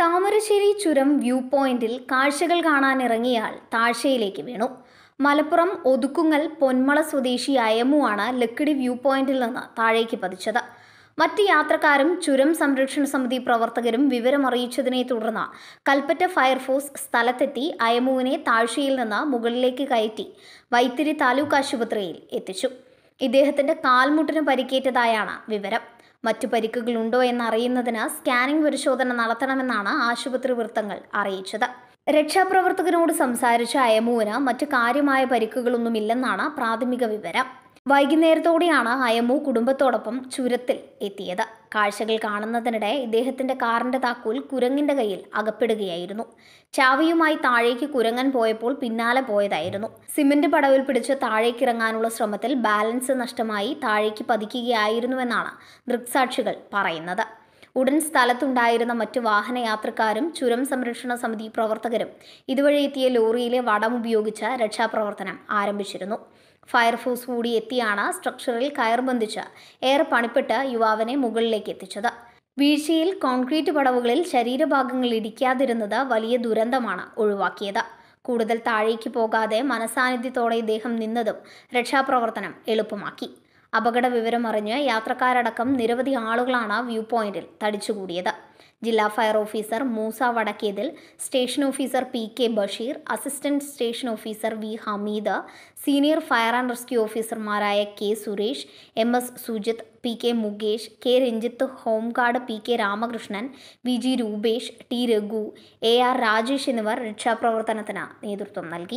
താമരശ്ശേരി ചുരം വ്യൂ പോയിന്റിൽ കാഴ്ചകൾ കാണാനിറങ്ങിയാൽ താഴ്ചയിലേക്ക് വീണു മലപ്പുറം ഒതുക്കുങ്ങൽ പൊന്മള സ്വദേശി അയമുവാണ് ലക്കിടി വ്യൂ പോയിന്റിൽ നിന്ന് താഴേക്ക് പതിച്ചത് മറ്റ് യാത്രക്കാരും ചുരം സംരക്ഷണ സമിതി പ്രവർത്തകരും വിവരമറിയിച്ചതിനെ തുടർന്ന് കൽപ്പറ്റ ഫയർഫോഴ്സ് സ്ഥലത്തെത്തി അയമുവിനെ താഴ്ചയിൽ നിന്ന് മുകളിലേക്ക് കയറ്റി വൈത്തിരി താലൂക്ക് ആശുപത്രിയിൽ എത്തിച്ചു ഇദ്ദേഹത്തിന്റെ കാൽമുട്ടിന് പരിക്കേറ്റതായാണ് വിവരം മറ്റു പരിക്കുകളുണ്ടോ അറിയുന്നതിന് സ്കാനിംഗ് പരിശോധന നടത്തണമെന്നാണ് ആശുപത്രി വൃത്തങ്ങൾ അറിയിച്ചത് രക്ഷാപ്രവർത്തകനോട് സംസാരിച്ച അയമുവിന് മറ്റു കാര്യമായ പരിക്കുകളൊന്നുമില്ലെന്നാണ് പ്രാഥമിക വിവരം വൈകുന്നേരത്തോടെയാണ് അയമു കുടുംബത്തോടൊപ്പം ചുരത്തിൽ എത്തിയത് കാഴ്ചകൾ കാണുന്നതിനിടെ ഇദ്ദേഹത്തിന്റെ കാറിന്റെ താക്കോൽ കുരങ്ങിന്റെ കയ്യിൽ അകപ്പെടുകയായിരുന്നു ചാവിയുമായി താഴേക്ക് കുരങ്ങൻ പോയപ്പോൾ പിന്നാലെ പോയതായിരുന്നു സിമന്റ് പടവിൽ പിടിച്ച് താഴേക്കിറങ്ങാനുള്ള ശ്രമത്തിൽ ബാലൻസ് നഷ്ടമായി താഴേക്ക് പതിക്കുകയായിരുന്നുവെന്നാണ് ദൃക്സാക്ഷികൾ പറയുന്നത് ഉടൻ സ്ഥലത്തുണ്ടായിരുന്ന മറ്റു വാഹനയാത്രക്കാരും ചുരം സംരക്ഷണ സമിതി പ്രവർത്തകരും ഇതുവഴി എത്തിയ ലോറിയിലെ വടം ഉപയോഗിച്ച് രക്ഷാപ്രവർത്തനം ആരംഭിച്ചിരുന്നു ഫയർഫോഴ്സ് കൂടി എത്തിയാണ് സ്ട്രക്ചറിൽ കയർ ബന്ധിച്ച് എയർ പണിപ്പെട്ട് യുവാവിനെ മുകളിലേക്ക് എത്തിച്ചത് വീഴ്ചയിൽ കോൺക്രീറ്റ് പടവുകളിൽ ശരീരഭാഗങ്ങൾ ഇടിക്കാതിരുന്നത് വലിയ ദുരന്തമാണ് ഒഴിവാക്കിയത് കൂടുതൽ താഴേക്ക് പോകാതെ മനസാന്നിധ്യത്തോടെ ഇദ്ദേഹം നിന്നതും രക്ഷാപ്രവർത്തനം എളുപ്പമാക്കി അപകട വിവരം അറിഞ്ഞ് യാത്രക്കാരടക്കം നിരവധി ആളുകളാണ് വ്യൂ പോയിന്റിൽ തടിച്ചുകൂടിയത് ജില്ലാ fire officer Moosa Vadakkethil station officer P K Basheer assistant station officer V Hameed senior fire and rescue ഓഫീസർമാരായ K Suresh M S Sujith P K Mukesh K Ranjith home guard P K Ramakrishnan V G Rupesh T Raghu A R Rajesh എന്നിവർ രക്ഷാപ്രവർത്തനത്തിന് നേതൃത്വം നൽകി